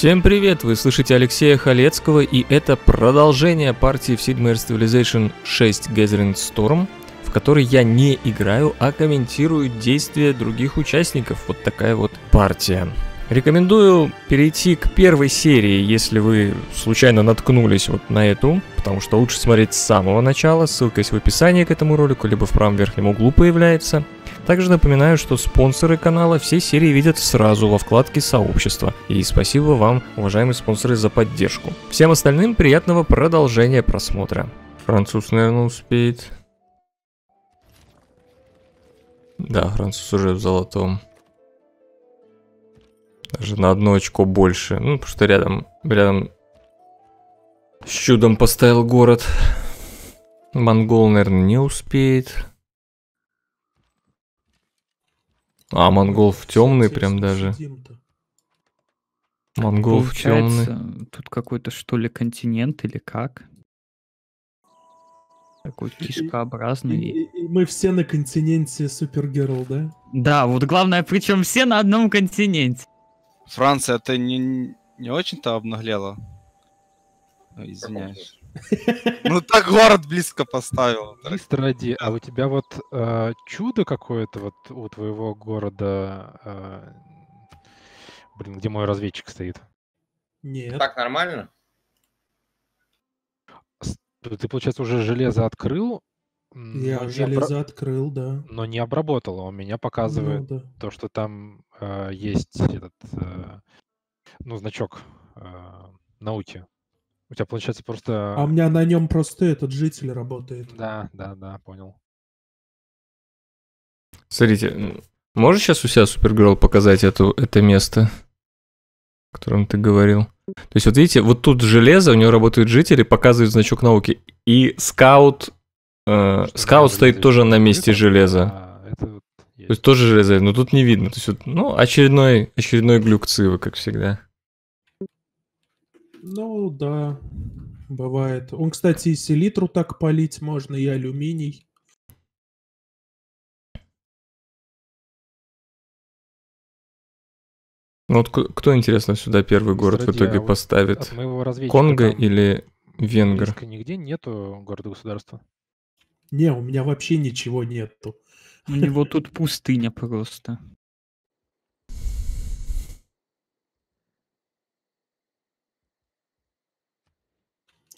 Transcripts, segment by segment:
Всем привет! Вы слышите Алексея Халецкого, и это продолжение партии в Sid Meier's Civilization 6 Gathering Storm, в которой я не играю, а комментирую действия других участников. Вот такая вот партия. Рекомендую перейти к первой серии, если вы случайно наткнулись вот на эту, потому что лучше смотреть с самого начала, ссылка есть в описании к этому ролику, либо в правом верхнем углу появляется. Также напоминаю, что спонсоры канала все серии видят сразу во вкладке «Сообщество». И спасибо вам, уважаемые спонсоры, за поддержку. Всем остальным приятного продолжения просмотра. Француз, наверное, успеет. Да, француз уже в золотом. Даже на одно очко больше. Ну, потому что рядом, рядом с чудом поставил город. Монгол, наверное, не успеет. А, монгол в темный прям даже. Монгол в темный. Тут какой-то что ли континент или как? Такой кишкообразный. И, и, и мы все на континенте Супергерл, да? Да, вот главное, причем все на одном континенте. Франция, ты не, не очень-то обнаглела? Извиняюсь. Ну так город близко поставил. Мистер Ради, а у тебя вот э, чудо какое-то вот у твоего города, э, блин, где мой разведчик стоит? Нет. Так нормально? Ну, ты, получается, уже железо открыл? Я железо обра... открыл, да. Но не обработал. Он меня показывает ну, да. то, что там э, есть этот, э, ну, значок э, науки. У тебя получается просто... А у меня на нем просто этот житель работает. Да, да, да, понял. Смотрите, можешь сейчас у себя Супергерл показать эту, это место, о котором ты говорил? То есть вот видите, вот тут железо, у него работают жители, показывают значок науки, и скаут... Э, скаут стоит железо. тоже на месте это, железа. А, это вот есть. То есть тоже железо, но тут не видно. То есть вот, ну, очередной, очередной глюк Цивы, как всегда. Ну да, бывает. Он, кстати, и селитру так полить можно, и алюминий. Ну вот кто, интересно, сюда первый город Среди, в а итоге а вот поставит? Конго или Венгр? Нигде нету города-государства. Не, у меня вообще ничего нету. У него тут пустыня просто.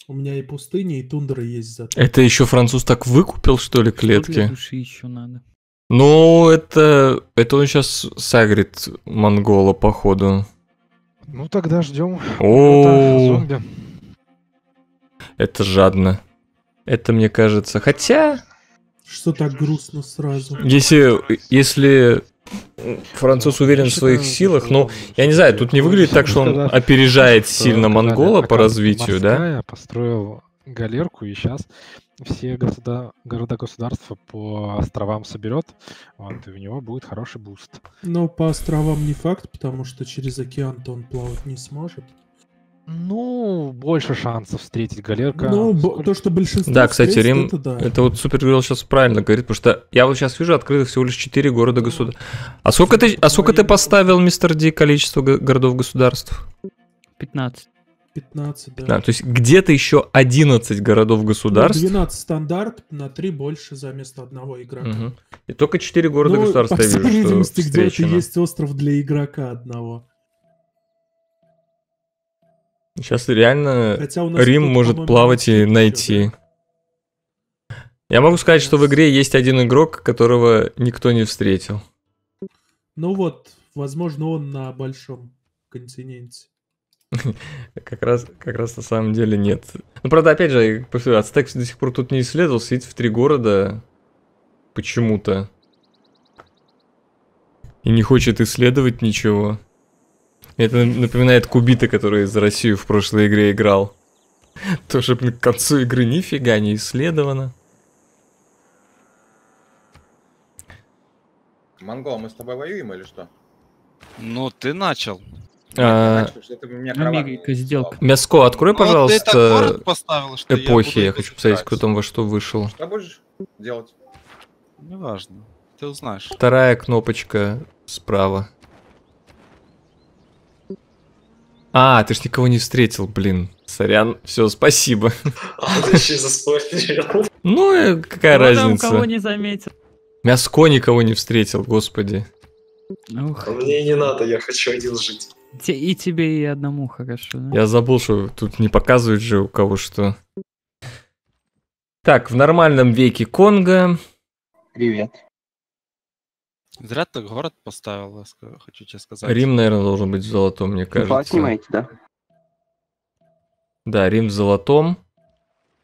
У меня и пустыни, и тундра есть зато. Это еще француз так выкупил, что ли, клетки? Что для души еще надо? Ну, это, это он сейчас сагрит монгола, походу. Ну, тогда ждем. О, -о, -о. Это жадно. Это, мне кажется. Хотя... Что так грустно сразу? Если, если француз ну, уверен в своих силах, но я не знаю, тут не выглядит так, что он опережает сильно монгола по развитию, да? построил галерку, и сейчас все города, города государства по островам соберет, вот, и у него будет хороший буст. Но по островам не факт, потому что через океан-то он плавать не сможет. Ну, больше шансов встретить Галерка. Ну, Сколько... то, что большинство... Да, кстати, Рим, это, да. это вот Супергрилл сейчас правильно говорит, потому что я вот сейчас вижу открыто всего лишь 4 города государства. А сколько ты, а сколько ты поставил, мистер Ди, количество городов-государств? 15. 15, да. 15, то есть где-то еще 11 городов-государств. Ну, 12 стандарт, на 3 больше за место одного игрока. Угу. И только 4 города-государства ну, я вижу, что где-то есть остров для игрока одного. Сейчас реально Рим может плавать и найти. Я могу сказать, что в игре есть один игрок, которого никто не встретил. Ну вот, возможно, он на большом континенте. Как раз, как раз на самом деле нет. Ну, правда, опять же, Ацтек до сих пор тут не исследовал, сидит в три города почему-то. И не хочет исследовать ничего. Это напоминает Кубита, который за Россию в прошлой игре играл. Тоже, блин, к концу игры нифига не исследовано. Монгол, мы с тобой воюем или что? Ну, ты начал. А, мяско, открой, ну, пожалуйста, вот поставил, эпохи. Я, я хочу посмотреть, кто там во что вышел. Что будешь делать? Неважно. Ты узнаешь. Вторая кнопочка справа. А, ты ж никого не встретил, блин. Сорян, все, спасибо. А ты заспойлерил. Ну, э, какая разница. Там кого не заметил. Мяско никого не встретил, господи. Ух. А мне не надо, я хочу один жить. и тебе, и одному хорошо. Да? Я забыл, что тут не показывают же у кого что. Так, в нормальном веке Конго. Привет. Зря ты город поставил, хочу тебе сказать. Рим, наверное, должен быть в золотом, мне ну, кажется. Ну, снимаете, да? Да, Рим в золотом.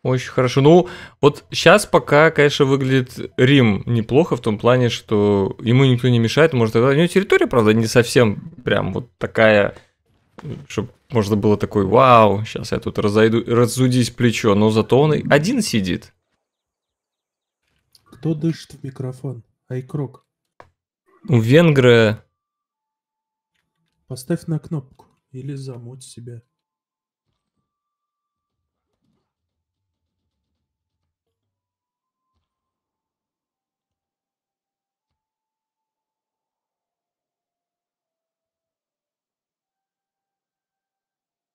Очень хорошо. Ну, вот сейчас пока, конечно, выглядит Рим неплохо в том плане, что ему никто не мешает. Может, это у него территория, правда, не совсем прям вот такая, чтобы можно было такой, вау, сейчас я тут разойду, разудись плечо, но зато он один сидит. Кто дышит в микрофон? Айкрок венгры... Поставь на кнопку или замуть себя.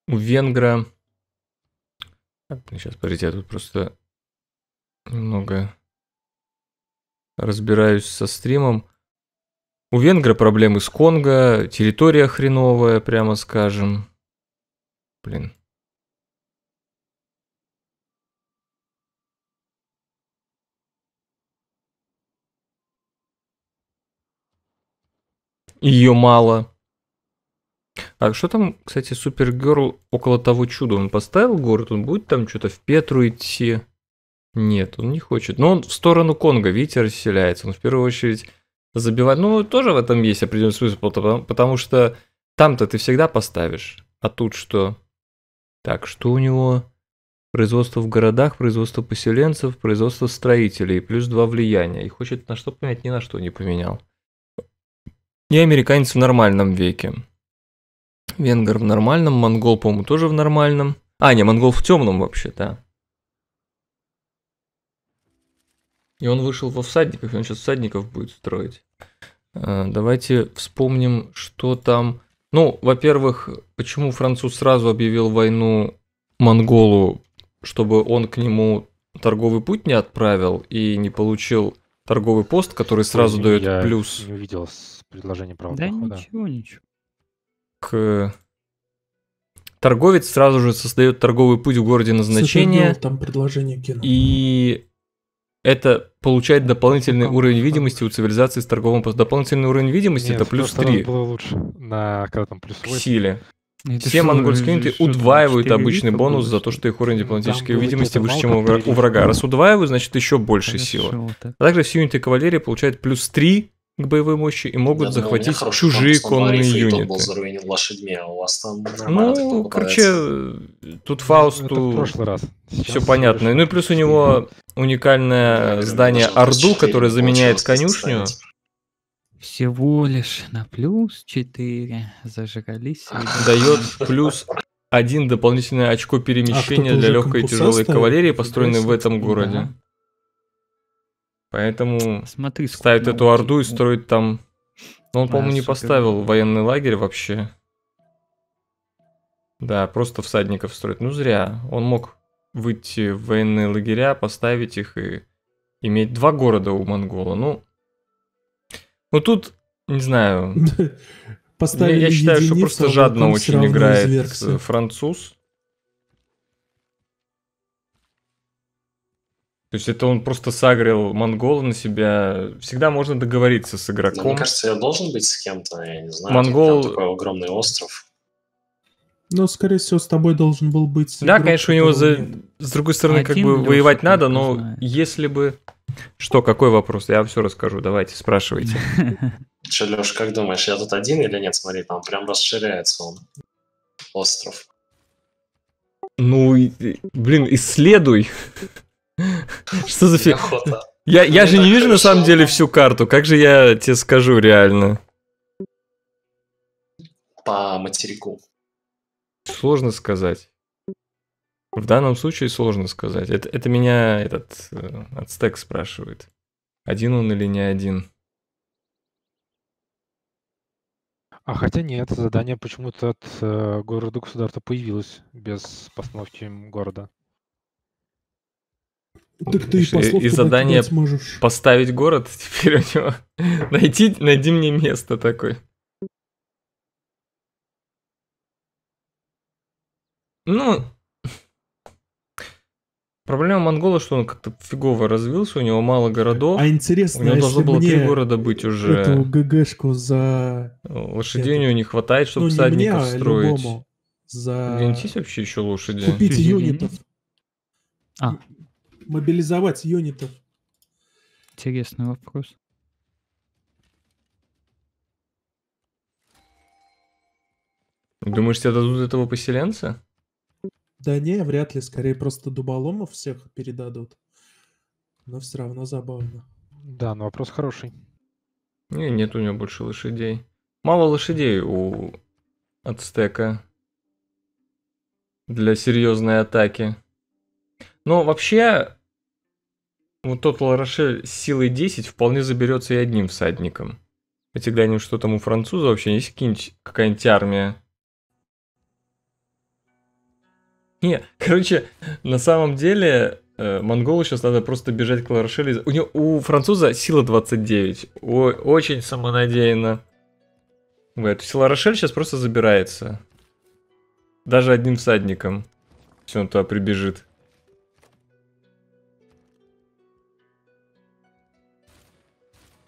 у венгра... Ну, сейчас, подождите, я тут просто немного разбираюсь со стримом. У венгра проблемы с Конго, территория хреновая, прямо скажем. Блин. Ее мало. А что там, кстати, Супергерл около того чуда? Он поставил город, он будет там что-то в Петру идти? Нет, он не хочет. Но он в сторону Конго, видите, расселяется. Он в первую очередь забивать. Ну, тоже в этом есть определенный смысл, потому, потому что там-то ты всегда поставишь. А тут что? Так, что у него? Производство в городах, производство поселенцев, производство строителей, плюс два влияния. И хочет на что поменять, ни на что не поменял. И американец в нормальном веке. Венгер в нормальном, монгол, по-моему, тоже в нормальном. А, не, монгол в темном вообще, да. И он вышел во всадниках, и он сейчас всадников будет строить. Э, давайте вспомним, что там... Ну, во-первых, почему француз сразу объявил войну Монголу, чтобы он к нему торговый путь не отправил и не получил торговый пост, который сразу дает плюс. я Не увидел предложение права да прохода. ничего, ничего. К торговец сразу же создает торговый путь в городе назначения. Сожалел, там предложение кино. И это получает ну, дополнительный Каком? уровень видимости у цивилизации с торговым постом. Дополнительный уровень видимости Нет, это плюс 3. было лучше, на, когда там плюс 8. К силе. Ну, Эти Все монгольские юниты удваивают обычный бонус за то, что их уровень ну, дипломатической видимости выше, чем у врага. Раз удваивают, значит еще больше силы. А также все юниты кавалерии получают плюс 3 к боевой мощи и могут Я захватить чужие конные юниты. Был лошадьми, а у вас там ну, короче, тут Фаусту ну, все понятно. Ну и плюс у него уникальное здание Орду, которое заменяет конюшню. Всего лишь на плюс 4 зажигались. Дает плюс один дополнительное очко перемещения а для легкой и тяжелой ставит? кавалерии, построенной в этом городе. Да. Поэтому Смотри, ставит эту орду и строит там... Но он, а, по-моему, не супер. поставил военный лагерь вообще. Да, просто всадников строит. Ну зря. Он мог выйти в военные лагеря, поставить их и иметь два города у монгола. Ну, ну тут, не знаю. Поставили я, я считаю, единицу, что просто а жадно очень играет изверкся. француз. То есть это он просто сагрил монгола на себя. Всегда можно договориться с ну, игроком. Но, мне кажется, я должен быть с кем-то, я не знаю. Типа, монгол... такой огромный остров. Но, ну, скорее всего, с тобой должен был быть... Да, конечно, у него за... с другой стороны Один как бы воевать надо, но знает. если бы... Что, какой вопрос? Я вам все расскажу, давайте, спрашивайте. Че, Леш, как думаешь, я тут один или нет? Смотри, там прям расширяется он, остров. Ну, блин, исследуй. Что за фиг? Я, я же не вижу на самом деле всю карту. Как же я тебе скажу реально? По материку. Сложно сказать. В данном случае сложно сказать. Это, это меня этот э, Ацтек спрашивает. Один он или не один? А хотя нет, задание почему-то от э, города-государства появилось без постановки города. Так ты и, и задание сможешь. поставить город теперь у него. найти, найди мне место такое. Ну, Проблема Монгола, что он как-то фигово развился, у него мало городов. А интересно, у него должно было три города быть уже. Эту ГГшку за... Лошадей Эту... у не хватает, чтобы ну, не всадников мне, а строить. Любому. За... Винтись вообще еще лошади. Купить юнитов. А. Мобилизовать юнитов. Интересный вопрос. Думаешь, тебя дадут этого поселенца? Да не, вряд ли, скорее просто дуболомов всех передадут. Но все равно забавно. Да, но вопрос хороший. Не, нет у него больше лошадей. Мало лошадей у Ацтека для серьезной атаки. Но вообще, вот тот Ларошель с силой 10 вполне заберется и одним всадником. Хотя глянем, что там у француза вообще есть какая-нибудь армия Не, короче, на самом деле, э, монголу сейчас надо просто бежать к Ларошели. У, него, у француза сила 29. Ой, очень самонадеянно. Вот. Ларошель сейчас просто забирается. Даже одним всадником. Все, он туда прибежит.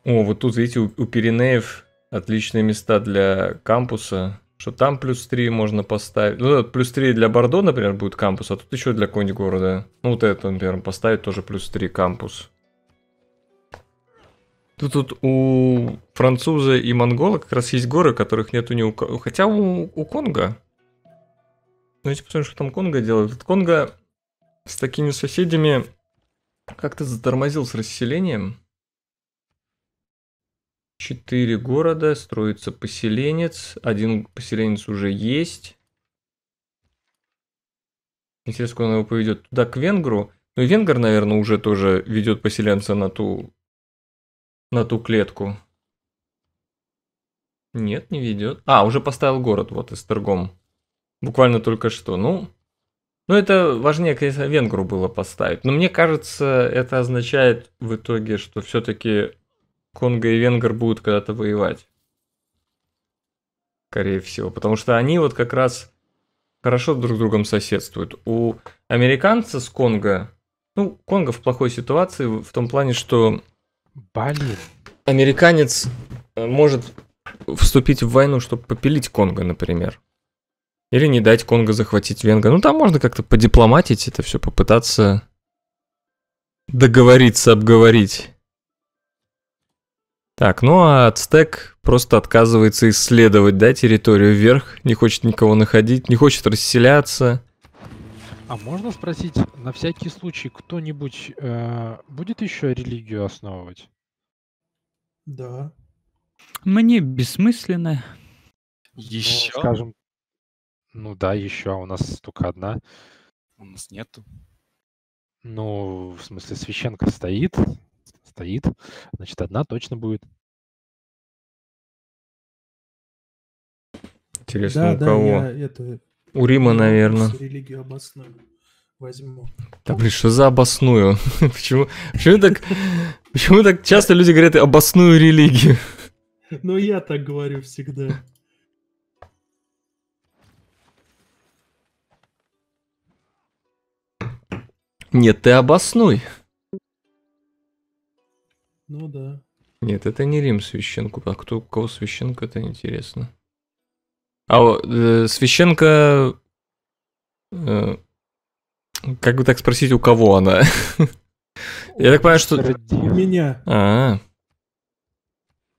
О, вот тут, видите, у, у Пиренеев отличные места для кампуса. Что там плюс 3 можно поставить. Ну, плюс 3 для Бордо, например, будет кампус, а тут еще для какого города. Ну, вот это, например, поставить тоже плюс 3 кампус. Тут, тут у француза и монгола как раз есть горы, которых нету ни у... Хотя у, у Конго. Ну, посмотрим, что там Конго делает. Этот Конго с такими соседями как-то затормозил с расселением. Четыре города, строится поселенец. Один поселенец уже есть. Интересно, куда он его поведет? Туда, к Венгру. Ну и Венгер, наверное, уже тоже ведет поселенца на ту... на ту клетку. Нет, не ведет. А, уже поставил город, вот, Эстергом. Буквально только что. Ну, ну, это важнее, конечно, венгру было поставить. Но мне кажется, это означает в итоге, что все-таки Конго и Венгер будут когда-то воевать. Скорее всего. Потому что они вот как раз хорошо друг с другом соседствуют. У американца с Конго... Ну, Конго в плохой ситуации в том плане, что... Блин. Американец э, может вступить в войну, чтобы попилить Конго, например. Или не дать Конго захватить Венго. Ну, там можно как-то подипломатить это все, попытаться договориться, обговорить. Так, ну а Ацтек просто отказывается исследовать, да, территорию вверх, не хочет никого находить, не хочет расселяться. А можно спросить, на всякий случай, кто-нибудь э, будет еще религию основывать? Да. Мне бессмысленно. Еще? Ну, скажем, ну да, еще, а у нас только одна. У нас нету. Ну, в смысле, священка стоит, стоит, значит, одна точно будет. Интересно, да, у да, кого? Я, это... У Рима, наверное. Религию обосную возьму. Да блин, что за обосную? почему, почему, так, почему так часто люди говорят обосную религию? ну я так говорю всегда. Нет, ты обоснуй. Ну да. Нет, это не Рим священку. А кто, кого священка, это интересно. А э, священка... Э, как бы так спросить, у кого она? Я так понимаю, что... Меня. А,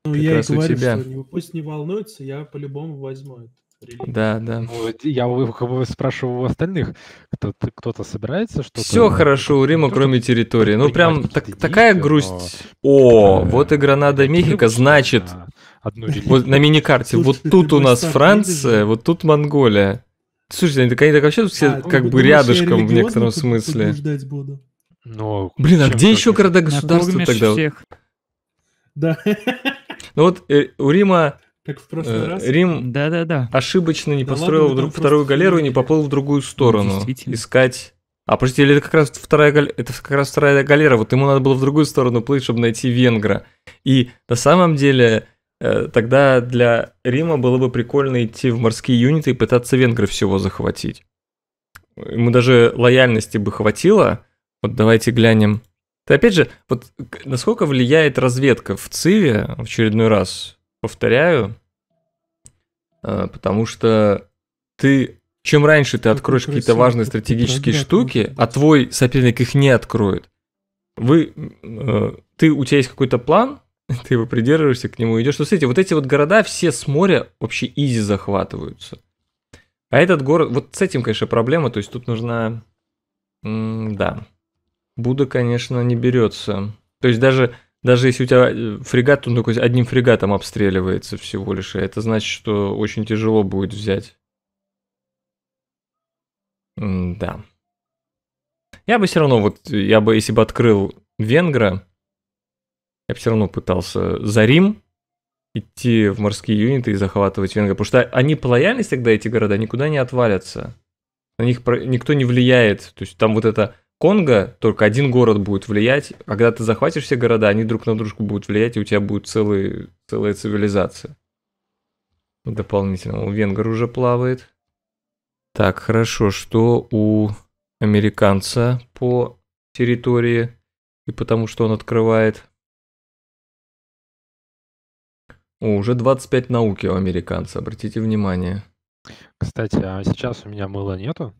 ну, я и говорю, что пусть не волнуется, я по-любому возьму это религии. Да, да. Ну, я как спрашиваю у остальных, кто-то, собирается что-то... Все хорошо у Рима, ну, кроме территории. Ну, прям такая грусть. О, вот и Гранада-Мехико, значит... Одну вот на миникарте. Вот тут у нас Франция, вот тут Монголия. Слушайте, так они так вообще все а, как бы рядышком в некотором смысле. Но ну, Блин, а где еще города-государства тогда? Всех. Да. Ну вот э, у Рима как в прошлый э, раз? Рим да, да, да. ошибочно не да построил ладно, ну вдруг вторую галеру и не поплыл в другую ну, сторону. Искать. А подожди, или это как раз вторая галера, это как раз вторая галера, вот ему надо было в другую сторону плыть, чтобы найти венгра. И на самом деле э, тогда для Рима было бы прикольно идти в морские юниты и пытаться венгра всего захватить. Ему даже лояльности бы хватило. Вот давайте глянем. Ты опять же, вот насколько влияет разведка в Циве в очередной раз? повторяю, а, потому что ты чем раньше ты откроешь какие-то важные стратегические штуки, а твой соперник их не откроет, вы, а, ты, у тебя есть какой-то план, ты его придерживаешься, к нему идешь. Но ну, смотрите, вот эти вот города все с моря вообще изи захватываются. А этот город, вот с этим, конечно, проблема, то есть тут нужна, да, Буда, конечно, не берется. То есть даже даже если у тебя э, фрегат, он только одним фрегатом обстреливается всего лишь, и а это значит, что очень тяжело будет взять. М да. Я бы все равно, вот, я бы, если бы открыл Венгра, я бы все равно пытался за Рим идти в морские юниты и захватывать Венгрию, потому что они по лояльности тогда, эти города, никуда не отвалятся. На них никто не влияет, то есть там вот это Конго только один город будет влиять. А когда ты захватишь все города, они друг на дружку будут влиять, и у тебя будет целый, целая цивилизация. Дополнительно. У венгер уже плавает. Так, хорошо. Что у американца по территории и потому, что он открывает? О, уже 25 науки у американца, обратите внимание. Кстати, а сейчас у меня мыла нету?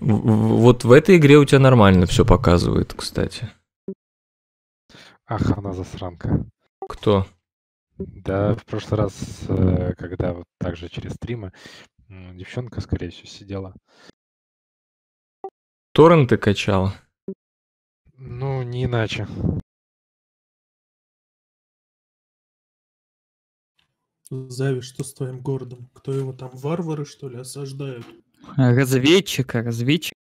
Вот в этой игре у тебя нормально все показывает, кстати. Ах, она засранка. Кто? Да, в прошлый раз, э, когда вот так же через стримы, девчонка, скорее всего, сидела. Торренты качала? Ну, не иначе. Зави, что с твоим городом? Кто его там, варвары, что ли, осаждают? разведчика, разведчика.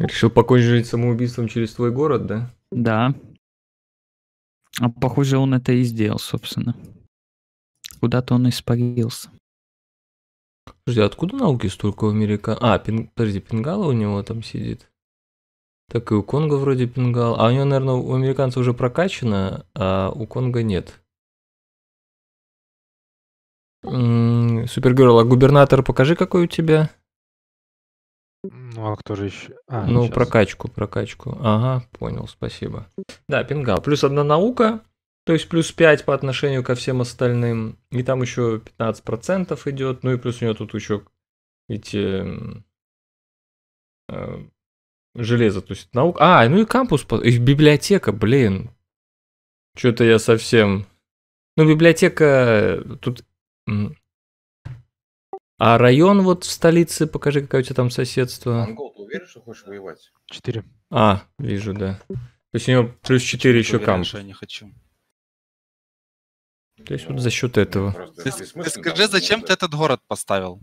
Решил покончить самоубийством через твой город, да? Да. А похоже, он это и сделал, собственно. Куда-то он испарился. Подожди, а откуда науки столько в Америка? А, пин... подожди, Пингала у него там сидит? Так и у Конга вроде Пингал. А у него, наверное, у американца уже прокачано, а у Конга нет. Супергерл, а губернатор покажи, какой у тебя. Ну, а кто же еще? А, ну, сейчас. прокачку, прокачку. Ага, понял, спасибо. Да, пингал. Плюс одна наука, то есть плюс 5 по отношению ко всем остальным. И там еще 15% идет. Ну и плюс у него тут еще эти э, э, железо, то есть наука. А, ну и кампус, и библиотека, блин. Что-то я совсем... Ну, библиотека, тут а район вот в столице, покажи, какое у тебя там соседство. Монгол, ты уверен, что хочешь воевать? Четыре. А, вижу, да. То есть у него плюс четыре еще камп. Я не хочу. То есть вот за счет этого. Ну, ты, ты скажи, зачем ты этот город поставил?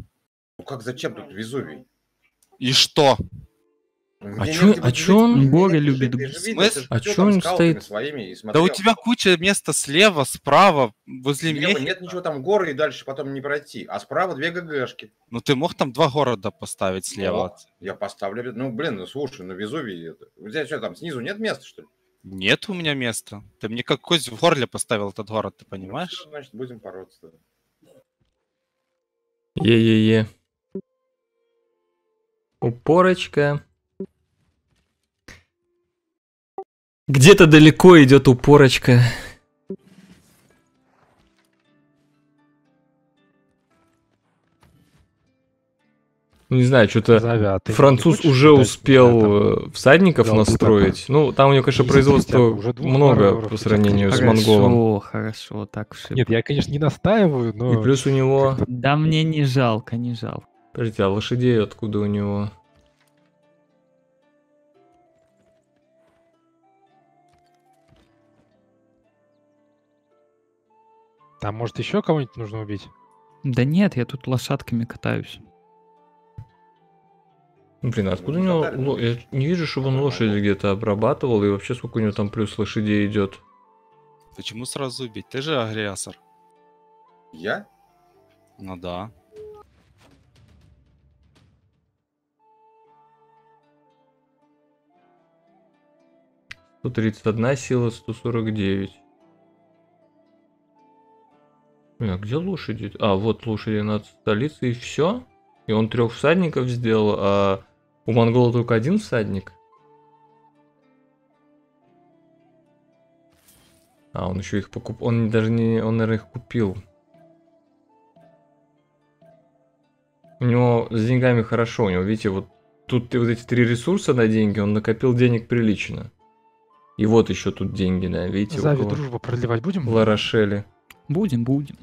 Ну как зачем тут Везувий? И что? А чё, а чё он Бога любит? Смысл? А чё он стоит? Да у тебя куча места слева, справа, возле меня. Нет ничего, там горы и дальше потом не пройти. А справа две ГГшки. Ну ты мог там два города поставить слева? Ну, я поставлю. Ну блин, ну слушай, ну Везувий... У тебя что там, снизу нет места что ли? Нет у меня места. Ты мне как кость в горле поставил этот город, ты ну, понимаешь? Ну, все, значит, будем бороться. Е-е-е. Упорочка. Где-то далеко идет упорочка. Ну, не знаю, что-то француз уже успел э, всадников да, настроить. Да, ну, там у него, конечно, производство уже много по сравнению хорошо, с монголом. Хорошо, хорошо, так все. Нет, я, конечно, не настаиваю, но... И плюс у него... Да мне не жалко, не жалко. Подождите, а лошадей откуда у него? Там может еще кого-нибудь нужно убить? Да нет, я тут лошадками катаюсь. Ну, блин, а откуда у ну, него... Ну Я не вижу, чтобы он лошадь где-то обрабатывал, и вообще сколько у него там плюс лошадей идет. Почему сразу убить? Ты же агрессор. Я? Ну да. Сто тридцать одна сила, сто сорок девять. Бля, где лошади? А, вот лошади над столицей, и все? И он трех всадников сделал, а у монгола только один всадник? А, он еще их покуп... Он даже не... Он, наверное, их купил. У него с деньгами хорошо. У него, видите, вот тут вот эти три ресурса на деньги, он накопил денег прилично. И вот еще тут деньги, да, видите? Зави, дружбу продлевать будем? Ларошели. Будем, будем.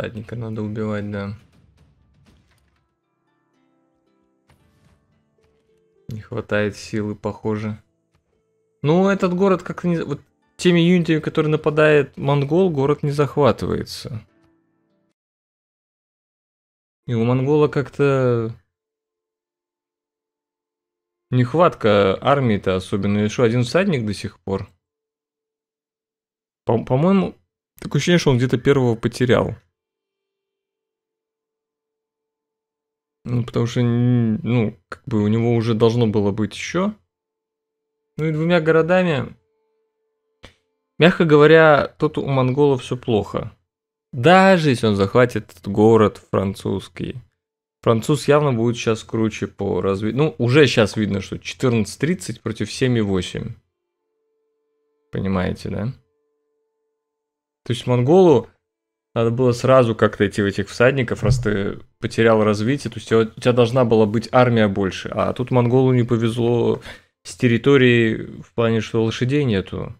Всадника надо убивать, да. Не хватает силы, похоже. Ну, этот город как-то не... Вот теми юнитами, которые нападает монгол, город не захватывается. И у монгола как-то... Нехватка армии-то особенно. И что, один всадник до сих пор? По-моему, по такое ощущение, что он где-то первого потерял. Ну, потому что, ну, как бы у него уже должно было быть еще. Ну и двумя городами. Мягко говоря, тут у монголов все плохо. Даже если он захватит этот город французский. Француз явно будет сейчас круче по развитию. Ну, уже сейчас видно, что 14.30 против 7.8. Понимаете, да? То есть монголу надо было сразу как-то идти в этих всадников, раз ты потерял развитие, то есть у тебя, должна была быть армия больше, а тут монголу не повезло с территорией в плане, что лошадей нету.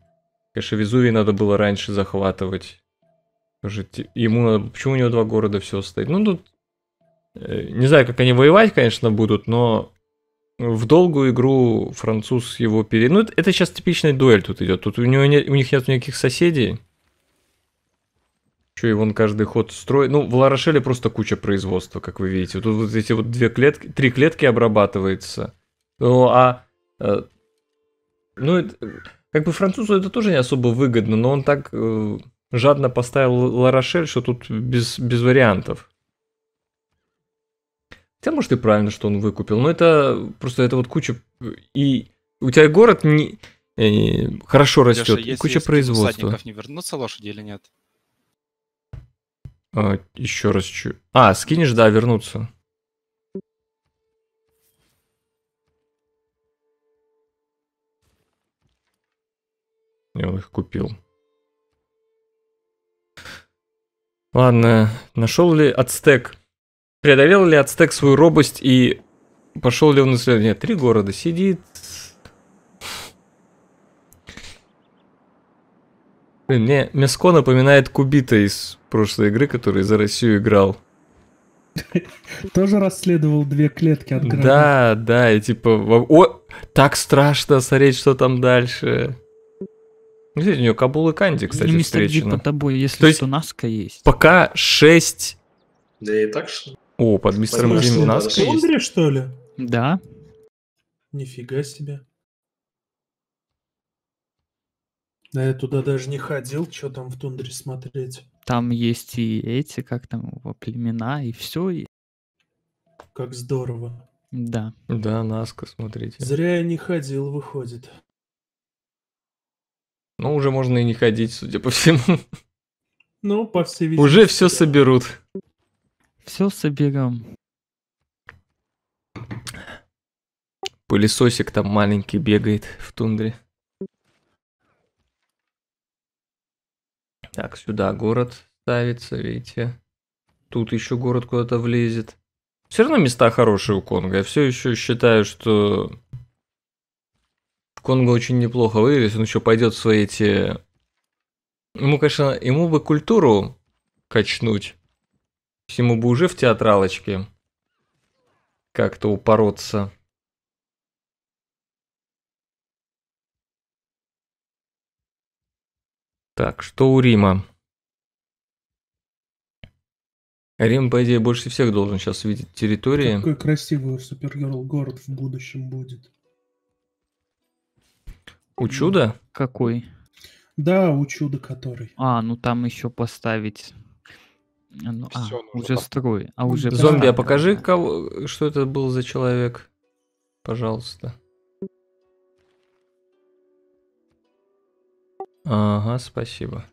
Конечно, Везувий надо было раньше захватывать. Ему надо... Почему у него два города все стоит? Ну, тут... Э, не знаю, как они воевать, конечно, будут, но в долгую игру француз его пере... Ну, это сейчас типичная дуэль тут идет. Тут у, него не... у них нет никаких соседей. Че, и вон каждый ход строит. Ну, в Ларошеле просто куча производства, как вы видите. Тут вот эти вот две клетки, три клетки обрабатывается. Ну, а... Э, ну, это, как бы французу это тоже не особо выгодно, но он так э, жадно поставил Ларошель, что тут без, без вариантов. Хотя, может, и правильно, что он выкупил, но это просто это вот куча... И у тебя город не... Э, хорошо растет, Леша, и куча производства. не вернутся лошади или нет? А, еще раз чу. А, скинешь, да, вернуться. Я их купил. Ладно, нашел ли Ацтек? Преодолел ли Ацтек свою робость и пошел ли он на исследовать? Нет, три города сидит, Блин, мне Мяско напоминает Кубита из прошлой игры, который за Россию играл. Тоже расследовал две клетки от Да, да, и типа, о, так страшно смотреть, что там дальше. Видите, ну, у нее Кабул и Канди, кстати, встречены. мистер встречено. под тобой, если То что, Наска есть. Пока 6... Да и так что... О, под мистером Грин Наска есть. что ли? Да. Нифига себе. Да я туда даже не ходил, что там в тундре смотреть. Там есть и эти, как там, племена, и все. И... Как здорово. Да. Да, Наска, смотрите. Зря я не ходил, выходит. Ну, уже можно и не ходить, судя по всему. Ну, по всей видимости. Уже все соберут. Все соберем. Пылесосик там маленький бегает в тундре. Так, сюда город ставится, видите. Тут еще город куда-то влезет. Все равно места хорошие у Конга. Я все еще считаю, что Конго очень неплохо вывез. Он еще пойдет в свои эти... Ему, конечно, ему бы культуру качнуть. Ему бы уже в театралочке как-то упороться. Так, что у Рима? Рим, по идее, больше всех должен сейчас видеть территории. Какой красивый супергерл город в будущем будет. У чуда? Какой? Да, у чуда который. А, ну там еще поставить. Ну, а, ну, уже строй. А уже Зомби, а покажи, кого, что это был за человек, пожалуйста. Ага, спасибо.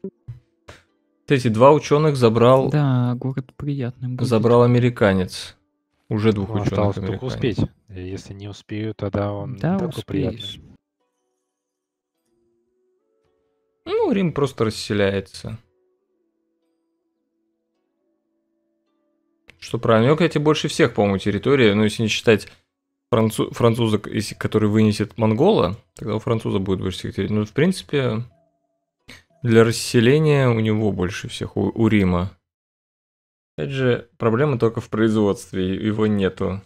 Эти два ученых забрал... Да, город приятный. будет. Забрал американец. Уже двух ну, ученых осталось только успеть. Если не успею, тогда он да, такой приятный. Ну, Рим просто расселяется. Что правильно. У него, больше всех, по-моему, территории. Ну, если не считать францу... французок, если... который вынесет монгола, тогда у француза будет больше всех территорий. Ну, в принципе, для расселения у него больше всех, у, у Рима. Опять же, проблема только в производстве, его нету.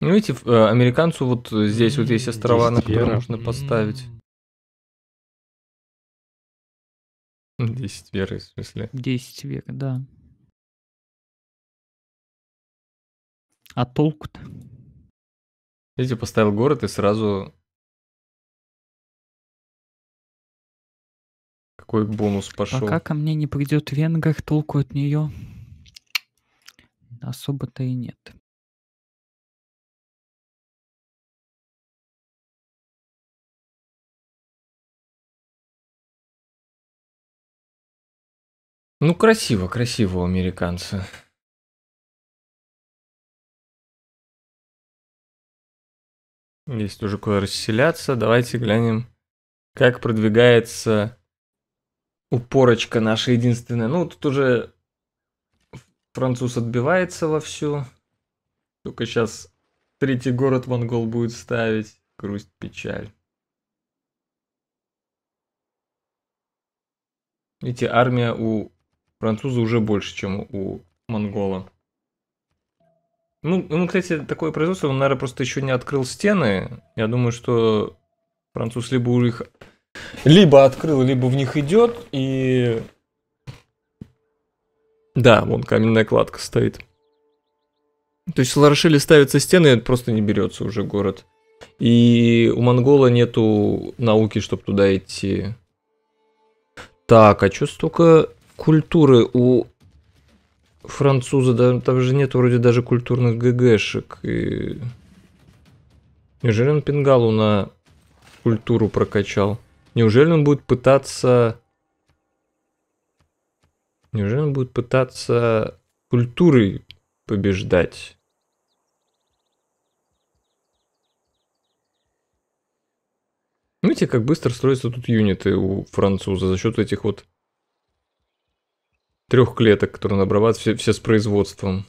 Ну, видите, э, американцу вот здесь вот есть острова, на которые можно поставить. Ну, десять век, в смысле. Десять век, да. А толку-то? Видите, поставил город и сразу... Какой бонус пошел? Пока ко мне не придет Венгах толку от нее особо-то и нет. Ну, красиво, красиво американцы. Есть уже куда расселяться. Давайте глянем, как продвигается упорочка наша единственная. Ну, тут уже француз отбивается вовсю. Только сейчас третий город монгол будет ставить. Грусть, печаль. Видите, армия у француза уже больше, чем у монгола. Ну, ну, кстати, такое производство, он, наверное, просто еще не открыл стены. Я думаю, что француз либо у них либо открыл, либо в них идет, и... Да, вон каменная кладка стоит. То есть в Ларшиле ставятся стены, это просто не берется уже город. И у Монгола нету науки, чтобы туда идти. Так, а что столько культуры у француза, да, там же нет вроде даже культурных ГГшек. И... Неужели он Пингалу на культуру прокачал? Неужели он будет пытаться... Неужели он будет пытаться культурой побеждать? Видите, как быстро строятся тут юниты у француза за счет этих вот трех клеток, которые набрала, все, все с производством.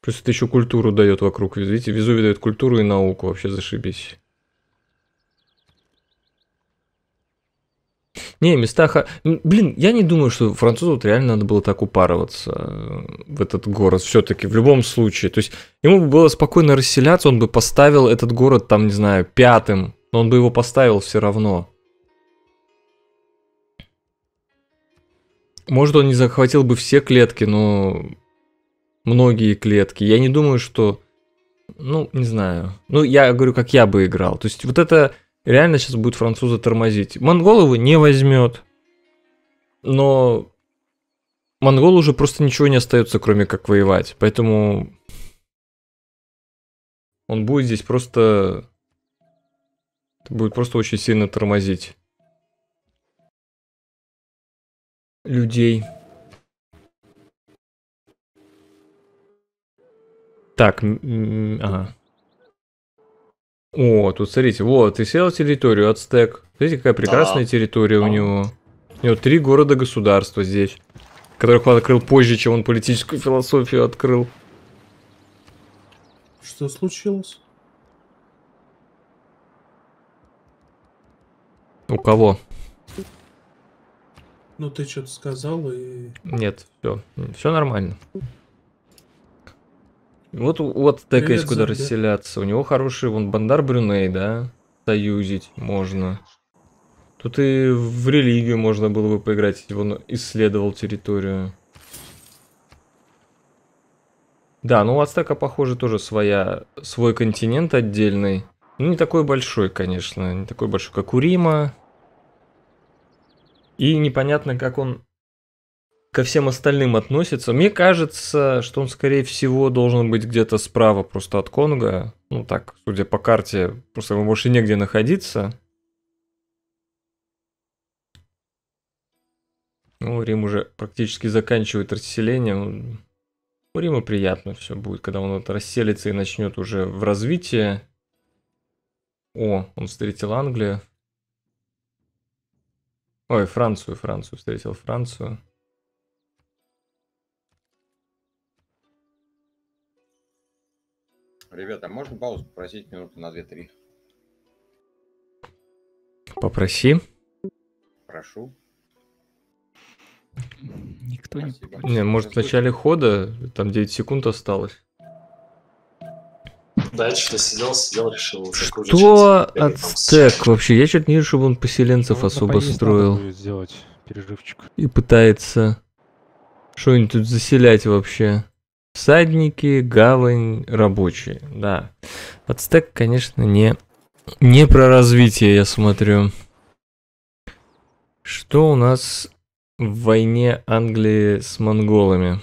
Плюс это еще культуру дает вокруг. Видите, Везувий дает культуру и науку. Вообще зашибись. Не, места... Блин, я не думаю, что французу вот реально надо было так упарываться э, в этот город все-таки, в любом случае. То есть ему бы было спокойно расселяться, он бы поставил этот город там, не знаю, пятым, но он бы его поставил все равно. Может, он не захватил бы все клетки, но многие клетки. Я не думаю, что... Ну, не знаю. Ну, я говорю, как я бы играл. То есть вот это реально сейчас будет француза тормозить. Монгол его не возьмет. Но монгол уже просто ничего не остается, кроме как воевать. Поэтому он будет здесь просто... Это будет просто очень сильно тормозить. людей. Так, ага. О, тут смотрите, вот, и сел территорию Ацтек. Смотрите, какая прекрасная да. территория у него. У него три города-государства здесь, которых он открыл позже, чем он политическую философию открыл. Что случилось? У кого? Ну ты что-то сказал и... Нет, все, все нормально. Вот, вот ТК есть куда расселяться. У него хороший, вон, Бандар Брюней, да? Союзить можно. Тут и в религию можно было бы поиграть, если бы он исследовал территорию. Да, ну у Ацтека, похоже, тоже своя, свой континент отдельный. Ну, не такой большой, конечно, не такой большой, как у Рима, и непонятно, как он ко всем остальным относится. Мне кажется, что он, скорее всего, должен быть где-то справа просто от Конга. Ну так, судя по карте, просто ему больше негде находиться. Ну, Рим уже практически заканчивает расселение. У Рима приятно все будет, когда он вот расселится и начнет уже в развитии. О, он встретил Англию. Ой, Францию, Францию, встретил Францию. Ребята, а можно паузу попросить минуту на 2-3? Попроси. Прошу. Никто Спасибо. не... Не, может, в начале хода, там 9 секунд осталось. Дальше сидел, сидел, решил. Что Ацтек вообще? Я что-то не вижу, чтобы он поселенцев ну, особо строил. сделать переживчик. И пытается что-нибудь тут заселять вообще. Всадники, гавань, рабочие. Да. Ацтек, конечно, не, не про развитие, я смотрю. Что у нас в войне Англии с монголами?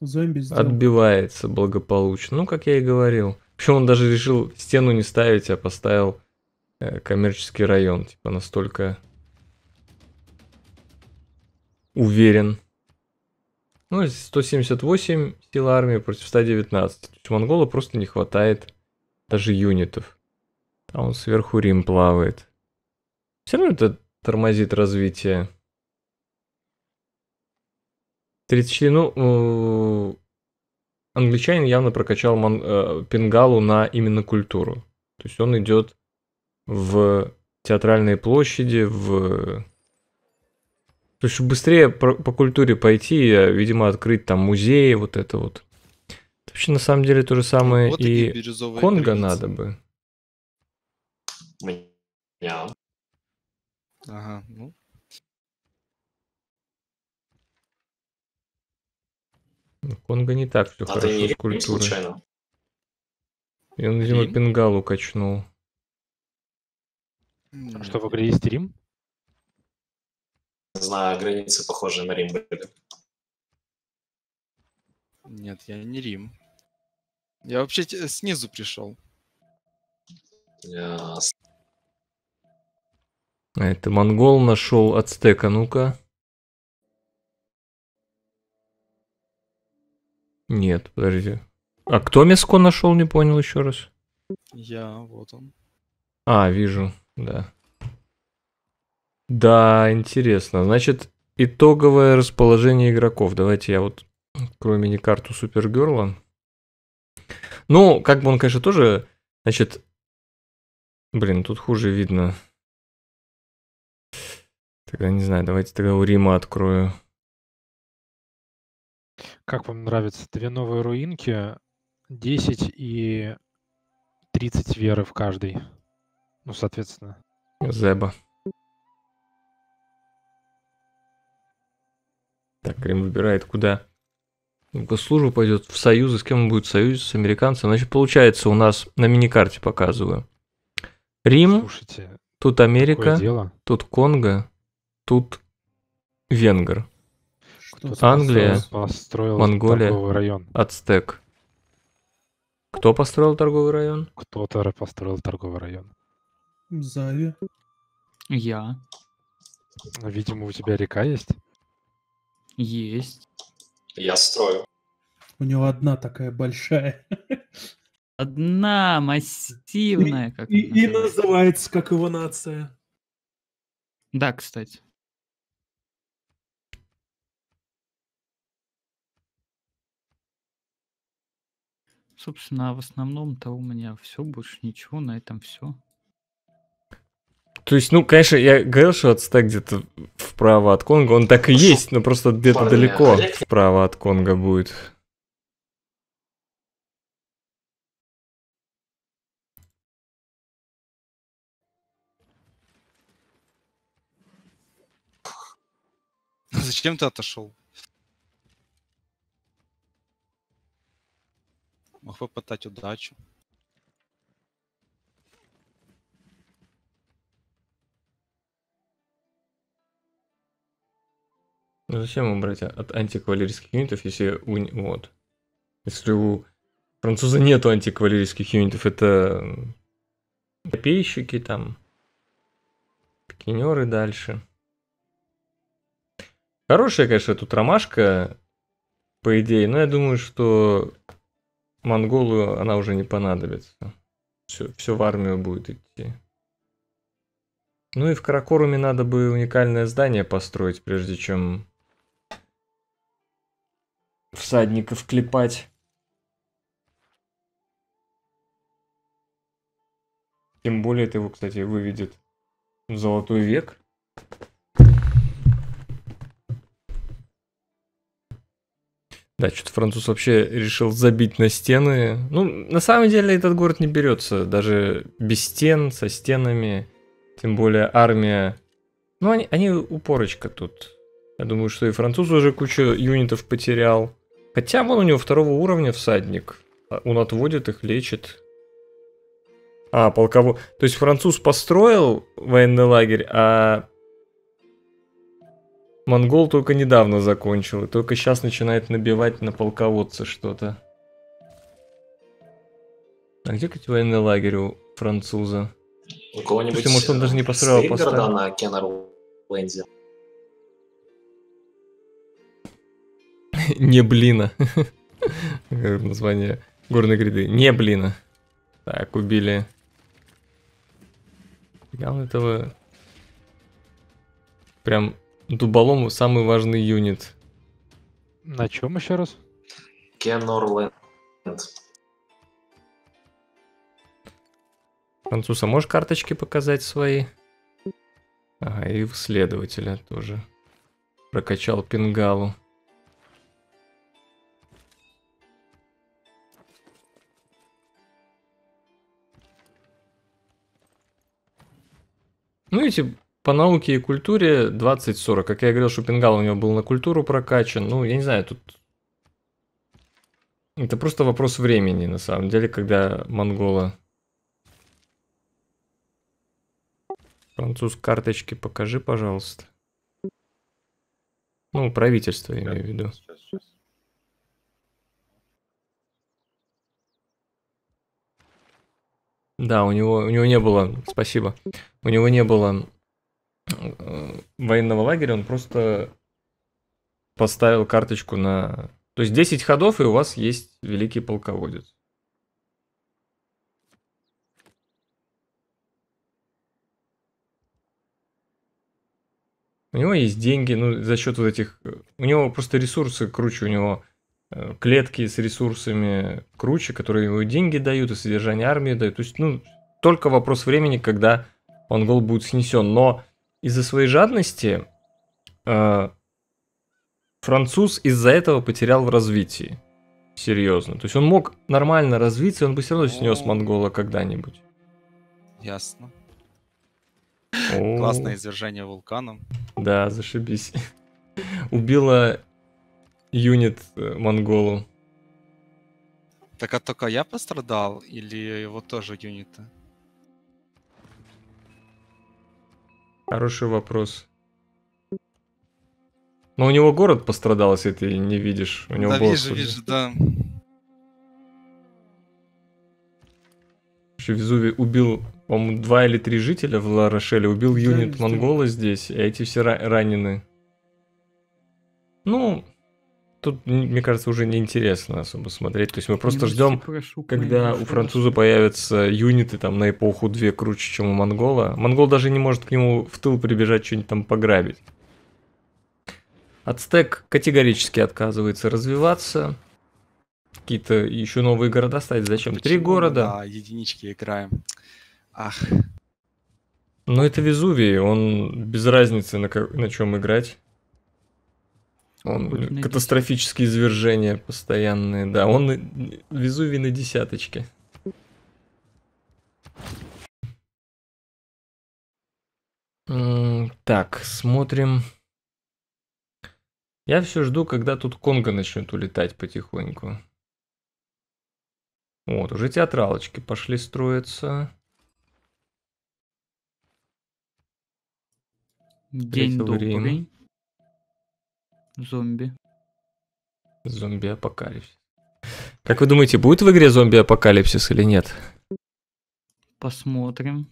Зомби сделал. Отбивается благополучно. Ну, как я и говорил. Причем он даже решил стену не ставить, а поставил э, коммерческий район. Типа настолько уверен. Ну, 178 сил армии против 119. То есть монгола просто не хватает даже юнитов. А он сверху Рим плавает. Все равно это тормозит развитие 34, ну, э, англичанин явно прокачал ман, э, Пингалу на именно культуру. То есть он идет в театральные площади, в... То есть чтобы быстрее по, по культуре пойти, э, видимо, открыть там музеи, вот это вот. Вообще, на самом деле, то же самое вот и Конго границы. надо бы. Ага, ну, Конго не так все а хорошо ты не с культурой. Случайно? Я на ну, зиму пингалу качнул. А что, вы игре Рим? Не знаю, границы похожие на Рим Нет, я не Рим. Я вообще э, снизу пришел. Yes. А это монгол нашел ацтека, ну-ка. Нет, подожди. А кто меско нашел, не понял еще раз? Я, вот он. А, вижу, да. Да, интересно. Значит, итоговое расположение игроков. Давайте я вот кроме не карту Супергерла. Ну, как бы он, конечно, тоже... Значит, блин, тут хуже видно. Тогда не знаю, давайте тогда у Рима открою. Как вам нравятся Две новые руинки, 10 и 30 веры в каждой. Ну, соответственно. Зеба. Так, Крым выбирает куда. В госслужбу пойдет, в союзы, с кем он будет союз, с американцами. Значит, получается, у нас на миникарте показываю. Рим, Слушайте, тут Америка, тут Конго, тут Венгр. Кто Англия, построил Монголия, торговый район. Ацтек. Кто построил торговый район? Кто-то построил торговый район. Зави. Я. Видимо, у тебя река есть? Есть. Я строю. У него одна такая большая. Одна массивная. Как и, и называется как его нация. Да, кстати. Собственно, в основном-то у меня все, больше ничего, на этом все. То есть, ну, конечно, я говорил, что отстать где-то вправо от Конга, он так и есть, но просто где-то далеко вправо от Конга будет. Зачем ты отошел? Мог попытать удачу. Ну зачем убрать от антикавалерийских юнитов, если у... Вот. Если у француза нету антикавалерийских юнитов, это копейщики там, пикинеры дальше. Хорошая, конечно, тут ромашка, по идее, но я думаю, что Монголу она уже не понадобится. Все, все в армию будет идти. Ну и в Каракоруме надо бы уникальное здание построить, прежде чем всадников клепать. Тем более это его, кстати, выведет в золотой век. Да, что-то француз вообще решил забить на стены. Ну, на самом деле этот город не берется, даже без стен, со стенами, тем более армия. Ну, они, они упорочка тут. Я думаю, что и француз уже кучу юнитов потерял. Хотя вон у него второго уровня всадник. А, он отводит их, лечит. А, полковой. То есть француз построил военный лагерь, а Монгол только недавно закончил, и только сейчас начинает набивать на полководца что-то. А где военный лагерь у француза? У кого-нибудь... Слушайте, может, он даже не э, построил а поставил. на Кеннеру Лэнзе. Не блина. Название горной гряды. Не блина. Так, убили. Явно этого... Прям Дуболом ну, самый важный юнит. На чем еще раз? Кенорленд. Француз, а можешь карточки показать свои? Ага, и следователя тоже. Прокачал пингалу. Ну, эти по науке и культуре 20-40. Как я говорил, Шупенгал у него был на культуру прокачан. Ну, я не знаю, тут... Это просто вопрос времени, на самом деле, когда Монгола... Француз, карточки покажи, пожалуйста. Ну, правительство, я имею в виду. Да, у него, у него не было, спасибо, у него не было военного лагеря, он просто поставил карточку на... То есть 10 ходов, и у вас есть великий полководец. У него есть деньги, ну, за счет вот этих... У него просто ресурсы круче, у него э, клетки с ресурсами круче, которые ему деньги дают, и содержание армии дают. То есть, ну, только вопрос времени, когда Монгол будет снесен. Но из-за своей жадности э, француз из-за этого потерял в развитии. Серьезно. То есть он мог нормально развиться, он бы все равно снес монгола когда-нибудь. Ясно. Классное извержение вулканом. Да, зашибись. Убила юнит э, монголу. Так а только я пострадал или его тоже юнита? Хороший вопрос. Но у него город пострадал, если ты не видишь. У него да, был вижу, вижу, да. Еще Везувий убил, по-моему, два или три жителя в Ларошеле. Убил да, юнит монгола здесь, а эти все ранены. Ну, Тут, мне кажется, уже неинтересно особо смотреть. То есть мы ну, просто ждем, прошу, когда прошу. у француза появятся юниты там на эпоху две круче, чем у монгола. Монгол даже не может к нему в тыл прибежать, что-нибудь там пограбить. Ацтек категорически отказывается развиваться. Какие-то еще новые города ставить. Зачем? Почему? Три города. Да, единички играем. Ах. Но это Везувий, он без разницы на, на чем играть. Он катастрофические десятки. извержения постоянные, да. Он Везувий на десяточке. Так, смотрим. Я все жду, когда тут Конго начнет улетать потихоньку. Вот, уже театралочки пошли строиться. День Третил добрый. Зомби. Зомби-апокалипсис. Как вы думаете, будет в игре зомби-апокалипсис или нет? Посмотрим.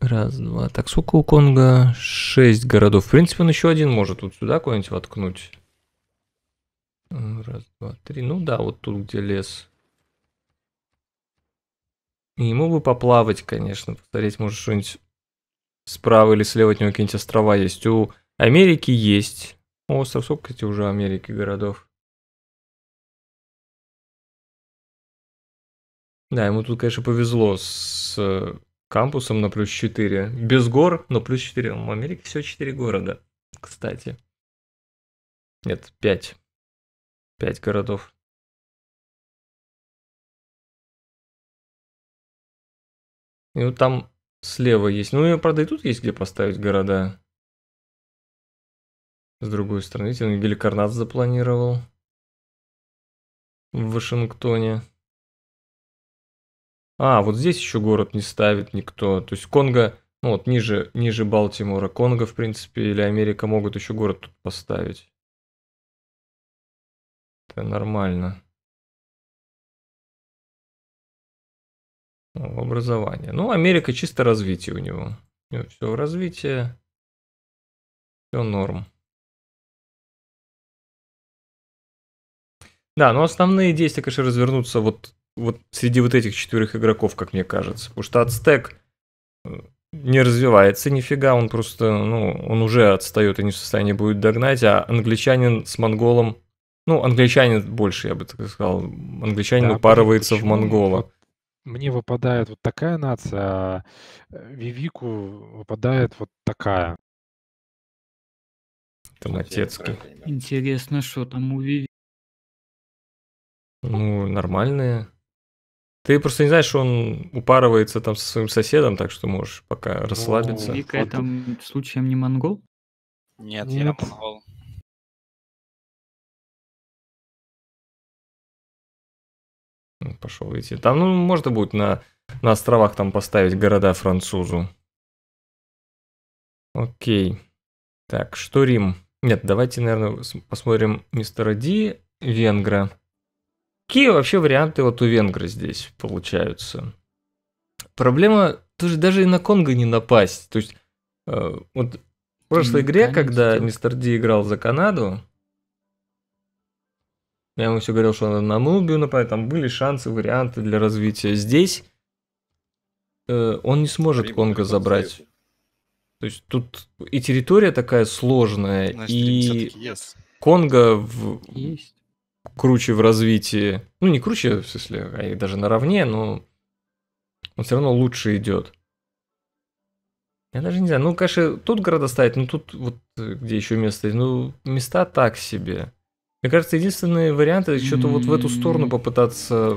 Раз, два. Так, сколько у Конга? Шесть городов. В принципе, он еще один может вот сюда куда-нибудь воткнуть. Раз, два, три. Ну да, вот тут, где лес. И ему бы поплавать, конечно, повторить, может, что-нибудь справа или слева от него какие-нибудь острова есть. У Америки есть. Остров, сколько, эти уже Америки городов? Да, ему тут, конечно, повезло с э, кампусом на плюс 4. Без гор, но плюс 4. Ну, в Америке всего 4 города, кстати. Нет, 5. 5 городов. И вот там слева есть. Ну, и, правда, и тут есть где поставить города. С другой стороны, Тенгель типа, Карнат запланировал в Вашингтоне. А, вот здесь еще город не ставит никто. То есть Конго, ну вот ниже, ниже Балтимора, Конго, в принципе, или Америка могут еще город тут поставить. Это нормально. Ну, образование. Ну, Америка чисто развитие у него. У него все в развитии. Все норм. Да, но основные действия, конечно, развернутся вот, вот среди вот этих четверых игроков, как мне кажется. Потому что Ацтек э, не развивается нифига, он просто, ну, он уже отстает и не в состоянии будет догнать, а англичанин с монголом, ну, англичанин больше, я бы так сказал, англичанин да, упарывается в монгола мне выпадает вот такая нация, а э, Вивику выпадает вот такая. Там отецкий. Интересно, что там у Вивики. Ну, нормальные. Ты просто не знаешь, он упарывается там со своим соседом, так что можешь пока расслабиться. Вика, вот. там случаем не монгол? Нет, Нет. я монгол. Ну, Пошел выйти. Там, ну, можно будет на, на островах там поставить города французу. Окей. Так, что Рим? Нет, давайте, наверное, посмотрим мистера Ди, Венгра. Какие вообще варианты вот у Венгры здесь получаются? Проблема, тоже даже и на Конго не напасть. То есть, э, вот в прошлой игре, Конечно. когда мистер Ди играл за Канаду, я ему все говорил, что надо на Нубию напасть, там были шансы, варианты для развития. Здесь э, он не сможет Прибыль Конго забрать. То есть тут и территория такая сложная, Значит, и yes. Конго в... Есть круче в развитии. Ну, не круче, в смысле, а и даже наравне, но он все равно лучше идет. Я даже не знаю. Ну, конечно, тут города ставить, но ну, тут вот э, где еще место Ну, места так себе. Мне кажется, единственный вариант это что-то вот в эту сторону попытаться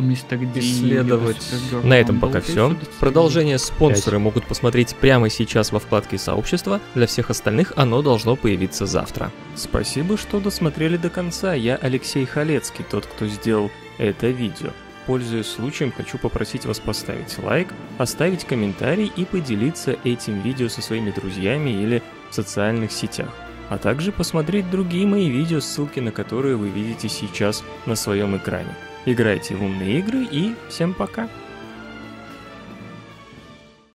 исследовать. На этом пока все. Продолжение спонсоры могут посмотреть прямо сейчас во вкладке сообщества. Для всех остальных оно должно появиться завтра. Спасибо, что досмотрели до конца. Я Алексей Халецкий, тот, кто сделал это видео. Пользуясь случаем, хочу попросить вас поставить лайк, оставить комментарий и поделиться этим видео со своими друзьями или в социальных сетях а также посмотреть другие мои видео, ссылки на которые вы видите сейчас на своем экране. Играйте в умные игры и всем пока!